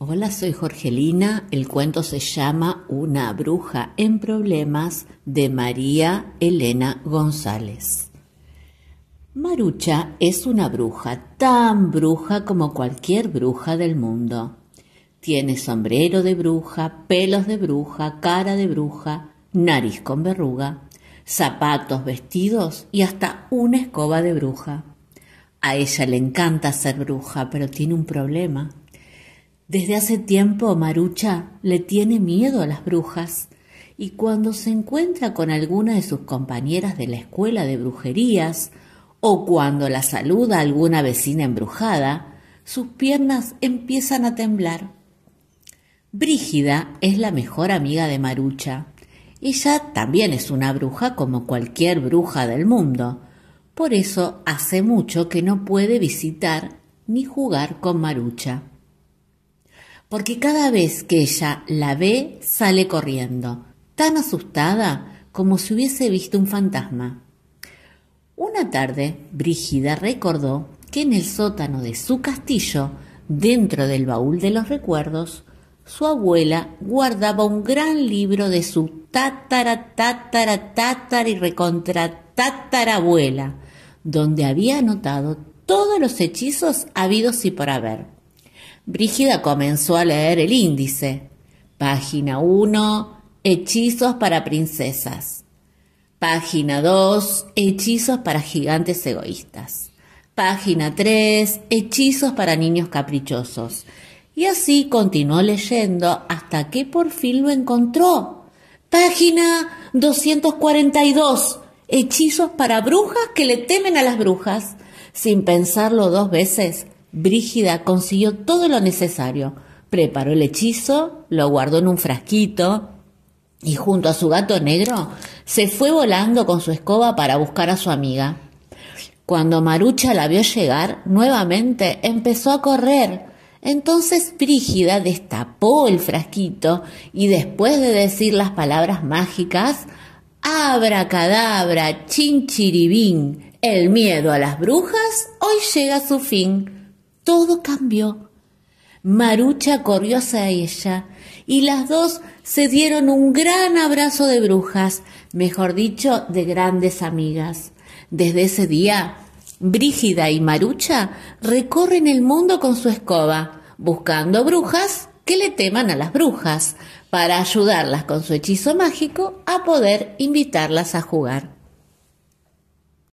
Hola, soy Jorgelina. El cuento se llama Una bruja en problemas de María Elena González. Marucha es una bruja, tan bruja como cualquier bruja del mundo. Tiene sombrero de bruja, pelos de bruja, cara de bruja, nariz con verruga, zapatos, vestidos y hasta una escoba de bruja. A ella le encanta ser bruja, pero tiene un problema desde hace tiempo Marucha le tiene miedo a las brujas y cuando se encuentra con alguna de sus compañeras de la escuela de brujerías o cuando la saluda alguna vecina embrujada, sus piernas empiezan a temblar. Brígida es la mejor amiga de Marucha. Ella también es una bruja como cualquier bruja del mundo. Por eso hace mucho que no puede visitar ni jugar con Marucha porque cada vez que ella la ve sale corriendo, tan asustada como si hubiese visto un fantasma. Una tarde, Brígida recordó que en el sótano de su castillo, dentro del baúl de los recuerdos, su abuela guardaba un gran libro de su tatara, tatara, tatara y recontra abuela, donde había anotado todos los hechizos habidos y por haber. Brígida comenzó a leer el índice. Página 1, Hechizos para princesas. Página 2, Hechizos para gigantes egoístas. Página 3, Hechizos para niños caprichosos. Y así continuó leyendo hasta que por fin lo encontró. Página 242, Hechizos para brujas que le temen a las brujas. Sin pensarlo dos veces, Brígida consiguió todo lo necesario, preparó el hechizo, lo guardó en un frasquito y junto a su gato negro se fue volando con su escoba para buscar a su amiga. Cuando Marucha la vio llegar, nuevamente empezó a correr. Entonces Brígida destapó el frasquito y después de decir las palabras mágicas, Abra cadabra, chinchiribín, el miedo a las brujas hoy llega a su fin todo cambió. Marucha corrió hacia ella y las dos se dieron un gran abrazo de brujas, mejor dicho, de grandes amigas. Desde ese día, Brígida y Marucha recorren el mundo con su escoba, buscando brujas que le teman a las brujas, para ayudarlas con su hechizo mágico a poder invitarlas a jugar.